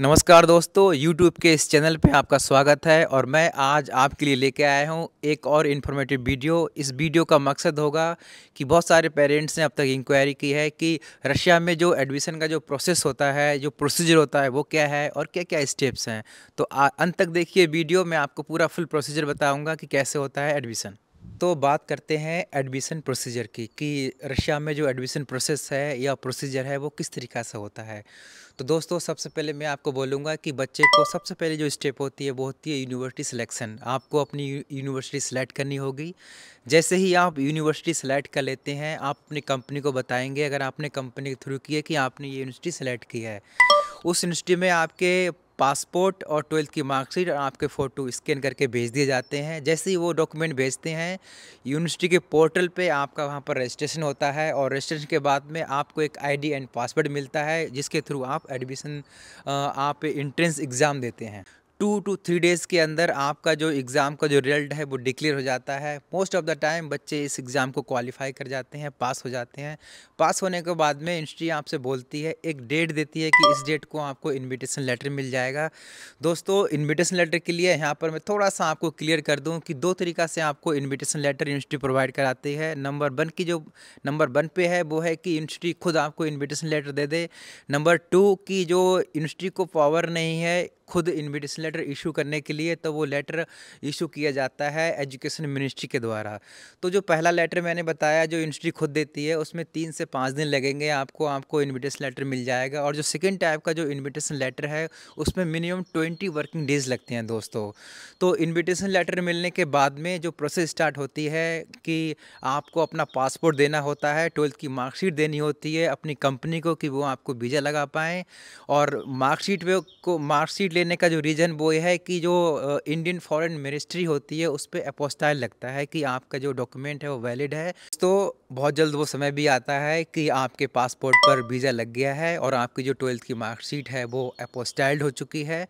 नमस्कार दोस्तों YouTube के इस चैनल पे आपका स्वागत है और मैं आज आपके लिए लेके आया हूँ एक और इन्फॉर्मेटिव वीडियो इस वीडियो का मकसद होगा कि बहुत सारे पेरेंट्स ने अब तक इंक्वायरी की है कि रशिया में जो एडमिशन का जो प्रोसेस होता है जो प्रोसीजर होता है वो क्या है और क्या क्या स्टेप्स हैं तो अंत तक देखिए वीडियो मैं आपको पूरा फुल प्रोसीजर बताऊँगा कि कैसे होता है एडमिशन तो बात करते हैं एडमिशन प्रोसीजर की कि रशिया में जो एडमिशन प्रोसेस है या प्रोसीजर है वो किस तरीक़ा से होता है तो दोस्तों सबसे पहले मैं आपको बोलूँगा कि बच्चे को सबसे पहले जो स्टेप होती है वो होती है यूनिवर्सिटी सिलेक्शन आपको अपनी यूनिवर्सिटी सेलेक्ट करनी होगी जैसे ही आप यूनिवर्सिटी सेलेक्ट कर लेते हैं आप अपनी कंपनी को बताएंगे अगर आपने कंपनी के थ्रू किया कि आपने ये यूनिवर्सिटी सेलेक्ट की है उस यूनिवर्सिटी में आपके पासपोर्ट और ट्वेल्थ की मार्कशीट और आपके फ़ोटो स्कैन करके भेज दिए जाते हैं जैसे ही वो डॉक्यूमेंट भेजते हैं यूनिवर्सिटी के पोर्टल पे आपका वहाँ पर रजिस्ट्रेशन होता है और रजिस्ट्रेशन के बाद में आपको एक आईडी एंड पासवर्ड मिलता है जिसके थ्रू आप एडमिशन आप एंट्रेंस एग्ज़ाम देते हैं टू टू थ्री डेज़ के अंदर आपका जो एग्ज़ाम का जो रिजल्ट है वो डिक्लेयर हो जाता है मोस्ट ऑफ़ द टाइम बच्चे इस एग्ज़ाम को क्वालिफाई कर जाते हैं पास हो जाते हैं पास होने के बाद में इंस्ट्री आपसे बोलती है एक डेट देती है कि इस डेट को आपको इनविटेशन लेटर मिल जाएगा दोस्तों इन्विटेशन लेटर के लिए यहाँ पर मैं थोड़ा सा आपको क्लियर कर दूँ कि दो तरीका से आपको इन्विटेशन लेटर इंस्ट्री प्रोवाइड कराती है नंबर वन की जो नंबर वन पे है वो है कि इंस्ट्री खुद आपको इन्विटेशन लेटर दे दे नंबर टू की जो इंस्ट्री को पावर नहीं है खुद इन्विटेशन लेटर इशू करने के लिए तो वो लेटर इशू किया जाता है एजुकेशन मिनिस्ट्री के द्वारा तो जो पहला लेटर मैंने बताया जो इंस्ट्री खुद देती है उसमें तीन से पाँच दिन लगेंगे आपको आपको इन्विटेशन लेटर मिल जाएगा और जो सेकेंड टाइप का जो इन्विटेशन लेटर है उसमें मिनिमम ट्वेंटी वर्किंग डेज लगते हैं दोस्तों तो इन्विटेशन लेटर मिलने के बाद में जो प्रोसेस स्टार्ट होती है कि आपको अपना पासपोर्ट देना होता है ट्वेल्थ की मार्कशीट देनी होती है अपनी कंपनी को कि वो आपको वीज़ा लगा पाएँ और मार्कशीट को मार्कशीट लेने का जो रीज़न वो ये है कि जो इंडियन फॉरेन मिनिस्ट्री होती है उस पर अपोस्टाइल लगता है कि आपका जो डॉक्यूमेंट है वो वैलिड है तो बहुत जल्द वो समय भी आता है कि आपके पासपोर्ट पर वीज़ा लग गया है और आपकी जो ट्वेल्थ की मार्कशीट है वो अपोस्टाइल्ड हो चुकी है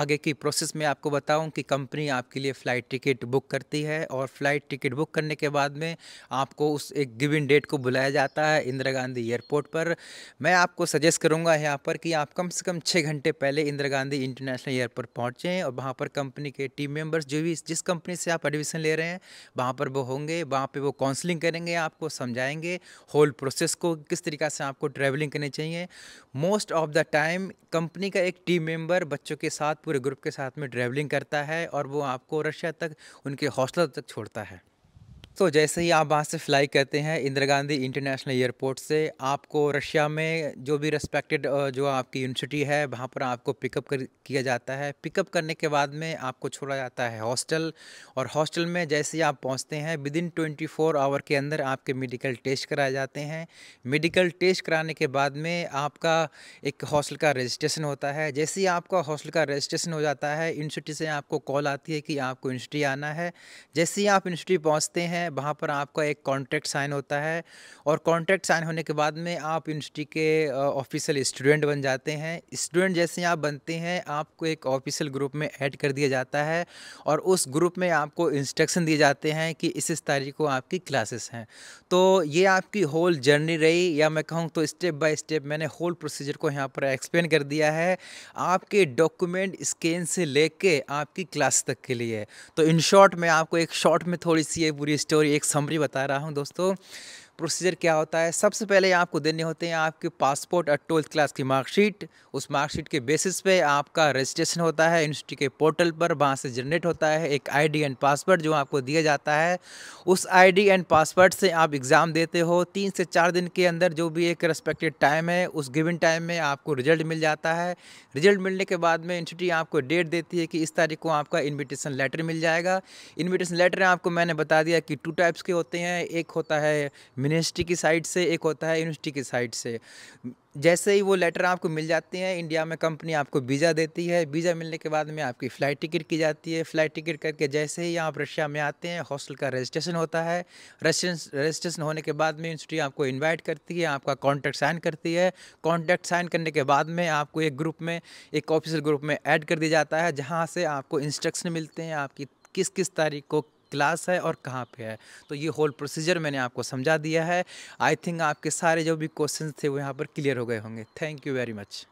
आगे की प्रोसेस में आपको बताऊँ कि कंपनी आपके लिए फ़्लाइट टिकट बुक करती है और फ़्लाइट टिकट बुक करने के बाद में आपको उस एक गिविन डेट को बुलाया जाता है इंदिरा गांधी एयरपोर्ट पर मैं आपको सजेस्ट करूँगा यहाँ पर कि आप कम से कम छः घंटे पहले Indira Gandhi international international airport पहुँचें और वहाँ पर कंपनी के टीम मेम्बर्स जो भी जिस कंपनी से आप एडमिशन ले रहे हैं वहाँ पर वो होंगे वहाँ पर वो काउंसलिंग करेंगे आपको समझाएंगे होल प्रोसेस को किस तरीका से आपको ट्रैवलिंग करनी चाहिए most of the time company का एक टीम मेम्बर बच्चों के साथ पूरे ग्रुप के साथ में ट्रैवलिंग करता है और वो आपको रशिया तक उनके हौसला तक छोड़ता है तो जैसे ही आप वहाँ से फ्लाई करते हैं इंदिरा गांधी इंटरनेशनल एयरपोर्ट से आपको रशिया में जो भी रेस्पेक्टेड जो आपकी यूनिवर्सिटी है वहाँ पर आपको पिकअप कर किया जाता है पिकअप करने के बाद में आपको छोड़ा जाता है हॉस्टल और हॉस्टल में जैसे ही आप पहुँचते हैं within twenty four hour के अंदर आपके मेडिकल टेस्ट कराए जाते हैं मेडिकल टेस्ट कराने के बाद में आपका एक हॉस्टल का रजिस्ट्रेशन होता है जैसे ही आपका हॉस्टल का रजिस्ट्रेशन हो जाता है यूनिवर्सिटी से आपको कॉल आती है कि आपको यूनिवर्सिटी आना है जैसे ही आप यूनिवर्सिटी पहुँचते हैं है वहाँ पर आपका एक कॉन्ट्रैक्ट साइन होता है और कॉन्ट्रैक्ट साइन होने के बाद में आप यूनिवर्सिटी के ऑफिशियल स्टूडेंट बन जाते हैं स्टूडेंट जैसे आप बनते हैं आपको एक ऑफिशियल ग्रुप में ऐड कर दिया जाता है और उस ग्रुप में आपको इंस्ट्रक्शन दिए जाते हैं कि इस इस तारीख को आपकी क्लासेस हैं तो ये आपकी होल जर्नी रही या मैं कहूँ तो स्टेप बाय स्टेप मैंने होल प्रोसीजर को यहाँ पर एक्सप्लेन कर दिया है आपके डॉक्यूमेंट स्कैन से लेके आपकी क्लास तक के लिए तो इन शॉर्ट मैं आपको एक शॉर्ट में थोड़ी सी ये पूरी स्टोरी स्टोरी एक समरी बता रहा हूँ दोस्तों प्रोसीजर क्या होता है सबसे पहले आपको देने होते हैं आपके पासपोर्ट और ट्वेल्थ क्लास की मार्कशीट उस मार्कशीट के बेसिस पे आपका रजिस्ट्रेशन होता है यूनिवर्सिटी के पोर्टल पर वहाँ से जनरेट होता है एक आईडी एंड पासवर्ड जो आपको दिया जाता है उस आईडी एंड पासवर्ड से आप एग्ज़ाम देते हो तीन से चार दिन के अंदर जो भी एक रेस्पेक्टेड टाइम है उस गिविन टाइम में आपको रिजल्ट मिल जाता है रिजल्ट मिलने के बाद में यूनिवर्सिटी आपको डेट देती है कि इस तारीख को आपका इन्विटेशन लेटर मिल जाएगा इन्विटेशन लेटर आपको मैंने बता दिया कि टू टाइप्स के होते हैं एक होता है यूनिवर्सिटी की साइड से एक होता है यूनिवर्सिटी की साइड से जैसे ही वो लेटर आपको मिल जाते हैं इंडिया में कंपनी आपको वीज़ा देती है वीज़ा मिलने के बाद में आपकी फ़्लाइट टिकट की जाती है फ़्लाइट टिकट करके जैसे ही आप रशिया में आते हैं हॉस्टल का रजिस्ट्रेशन होता है रजिस्ट्रेशन होने के बाद में यूनिवर्सिटी आपको इनवाइट करती है आपका कॉन्टैक्ट साइन करती है कॉन्टैक्ट साइन करने के बाद में आपको एक ग्रुप में एक ऑफिसल ग्रुप में ऐड कर दिया जाता है जहाँ से आपको इंस्ट्रक्शन मिलते हैं आपकी किस किस तारीख को क्लास है और कहाँ पे है तो ये होल प्रोसीजर मैंने आपको समझा दिया है आई थिंक आपके सारे जो भी क्वेश्चन थे वो यहाँ पर क्लियर हो गए होंगे थैंक यू वेरी मच